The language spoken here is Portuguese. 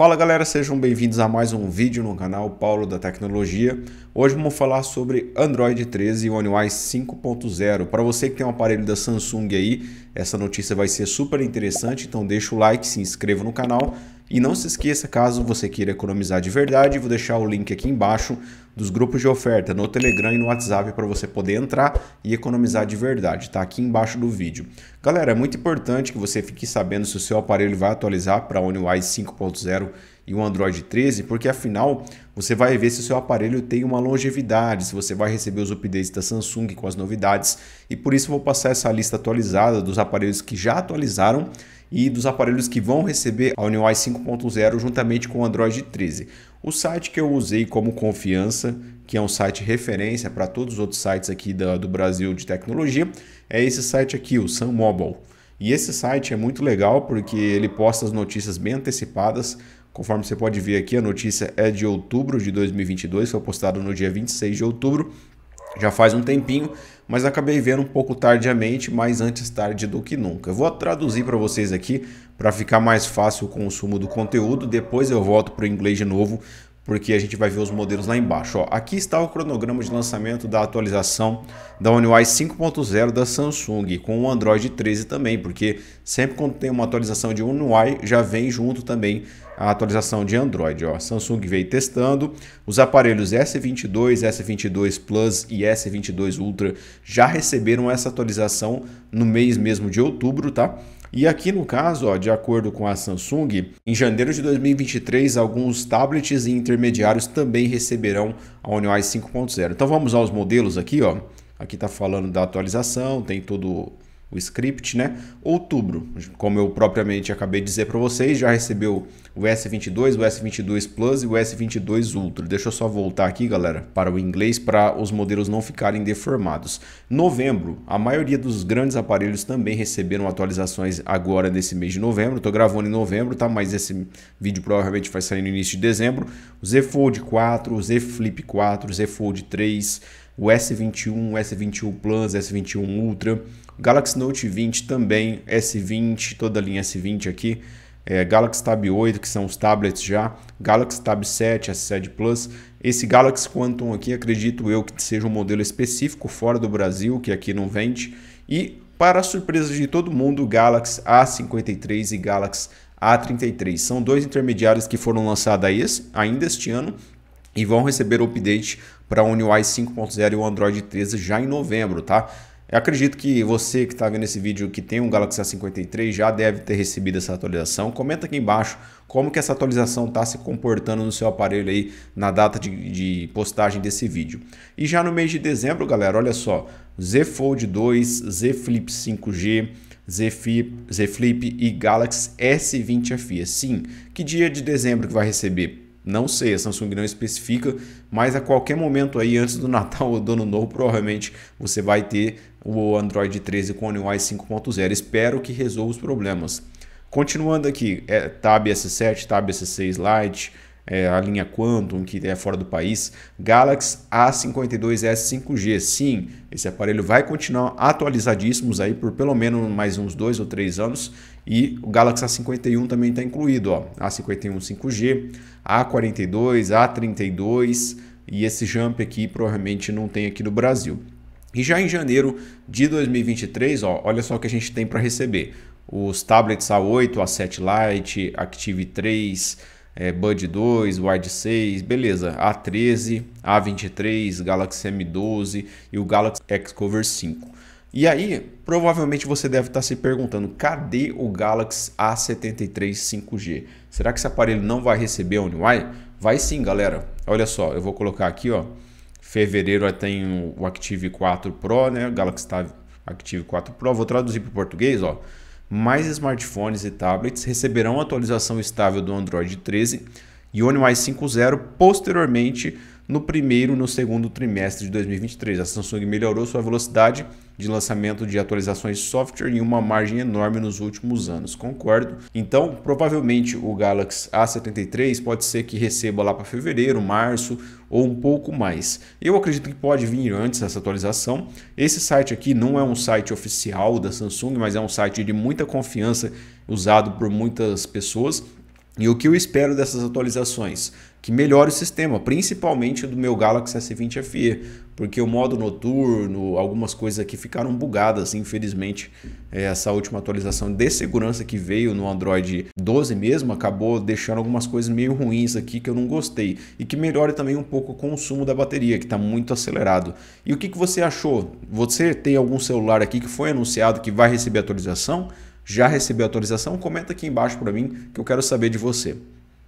Fala galera, sejam bem-vindos a mais um vídeo no canal Paulo da Tecnologia. Hoje vamos falar sobre Android 13 e One UI 5.0. Para você que tem um aparelho da Samsung aí, essa notícia vai ser super interessante, então deixa o like, se inscreva no canal e não se esqueça, caso você queira economizar de verdade, vou deixar o link aqui embaixo dos grupos de oferta no Telegram e no WhatsApp para você poder entrar e economizar de verdade, tá aqui embaixo do vídeo. Galera, é muito importante que você fique sabendo se o seu aparelho vai atualizar para a OneWise 5.0 e o Android 13, porque afinal você vai ver se o seu aparelho tem uma longevidade, se você vai receber os updates da Samsung com as novidades, e por isso vou passar essa lista atualizada dos aparelhos que já atualizaram e dos aparelhos que vão receber a UniUI 5.0 juntamente com o Android 13. O site que eu usei como confiança, que é um site referência para todos os outros sites aqui do Brasil de tecnologia, é esse site aqui, o Sun Mobile. E esse site é muito legal porque ele posta as notícias bem antecipadas. Conforme você pode ver aqui, a notícia é de outubro de 2022, foi postada no dia 26 de outubro já faz um tempinho, mas acabei vendo um pouco tardiamente, mas antes tarde do que nunca. Eu vou traduzir para vocês aqui para ficar mais fácil o consumo do conteúdo, depois eu volto para o inglês de novo porque a gente vai ver os modelos lá embaixo. Ó, aqui está o cronograma de lançamento da atualização da One UI 5.0 da Samsung, com o Android 13 também, porque sempre quando tem uma atualização de One UI, já vem junto também a atualização de Android. Ó. Samsung veio testando, os aparelhos S22, S22 Plus e S22 Ultra já receberam essa atualização no mês mesmo de outubro, tá? E aqui no caso, ó, de acordo com a Samsung, em janeiro de 2023, alguns tablets e intermediários também receberão a One UI 5.0. Então vamos aos modelos aqui, ó. Aqui está falando da atualização, tem todo o script, né? Outubro, como eu propriamente acabei de dizer para vocês, já recebeu o S22, o S22 Plus e o S22 Ultra. Deixa eu só voltar aqui, galera, para o inglês para os modelos não ficarem deformados. Novembro, a maioria dos grandes aparelhos também receberam atualizações agora nesse mês de novembro. Estou gravando em novembro, tá? Mas esse vídeo provavelmente vai sair no início de dezembro. O Z Fold 4, o Z Flip 4, o Z Fold 3, o S21, S21 Plus, S21 Ultra, Galaxy Note 20 também, S20, toda a linha S20 aqui, é, Galaxy Tab 8, que são os tablets já, Galaxy Tab 7, S7 Plus. Esse Galaxy Quantum aqui, acredito eu que seja um modelo específico fora do Brasil, que aqui não vende. E, para a surpresa de todo mundo, Galaxy A53 e Galaxy A33. São dois intermediários que foram lançados ainda este ano e vão receber o update para o UI 5.0 e o Android 13 já em novembro, tá? Eu acredito que você que está vendo esse vídeo que tem um Galaxy A53 já deve ter recebido essa atualização. Comenta aqui embaixo como que essa atualização está se comportando no seu aparelho aí na data de, de, postagem desse vídeo. E já no mês de dezembro, galera, olha só, Z Fold 2, Z Flip 5G, Z Flip, Z Flip e Galaxy S20 FE. Sim, que dia de dezembro que vai receber? Não sei, a Samsung não especifica, mas a qualquer momento aí, antes do Natal ou do Ano Novo, provavelmente você vai ter o Android 13 com o UI 5.0. Espero que resolva os problemas. Continuando aqui, é Tab S7, Tab S6 Lite, é, a linha Quantum, que é fora do país, Galaxy A52s 5G. Sim, esse aparelho vai continuar atualizadíssimos aí por pelo menos mais uns dois ou três anos. E o Galaxy A51 também está incluído, ó, A51 5G, A42, A32 e esse Jump aqui provavelmente não tem aqui no Brasil. E já em janeiro de 2023, ó, olha só o que a gente tem para receber. Os tablets A8, A7 Lite, Active 3, é, Bud 2, Wide 6, beleza, A13, A23, Galaxy M12 e o Galaxy Xcover 5. E aí, provavelmente você deve estar tá se perguntando, cadê o Galaxy A73 5G? Será que esse aparelho não vai receber a UniWi? Vai sim, galera. Olha só, eu vou colocar aqui, ó. Fevereiro tem o Active 4 Pro, né? Galaxy Active 4 Pro. Vou traduzir para o português, ó mais smartphones e tablets receberão atualização estável do Android 13 e One UI 5.0 posteriormente no primeiro e no segundo trimestre de 2023. A Samsung melhorou sua velocidade de lançamento de atualizações de software em uma margem enorme nos últimos anos, concordo. Então, provavelmente o Galaxy A73 pode ser que receba lá para fevereiro, março ou um pouco mais. Eu acredito que pode vir antes dessa atualização. Esse site aqui não é um site oficial da Samsung, mas é um site de muita confiança usado por muitas pessoas. E o que eu espero dessas atualizações? Que melhore o sistema, principalmente do meu Galaxy S20 FE, porque o modo noturno, algumas coisas aqui ficaram bugadas, infelizmente. É, essa última atualização de segurança que veio no Android 12 mesmo acabou deixando algumas coisas meio ruins aqui que eu não gostei. E que melhore também um pouco o consumo da bateria, que está muito acelerado. E o que, que você achou? Você tem algum celular aqui que foi anunciado que vai receber atualização? já recebeu autorização? Comenta aqui embaixo para mim que eu quero saber de você.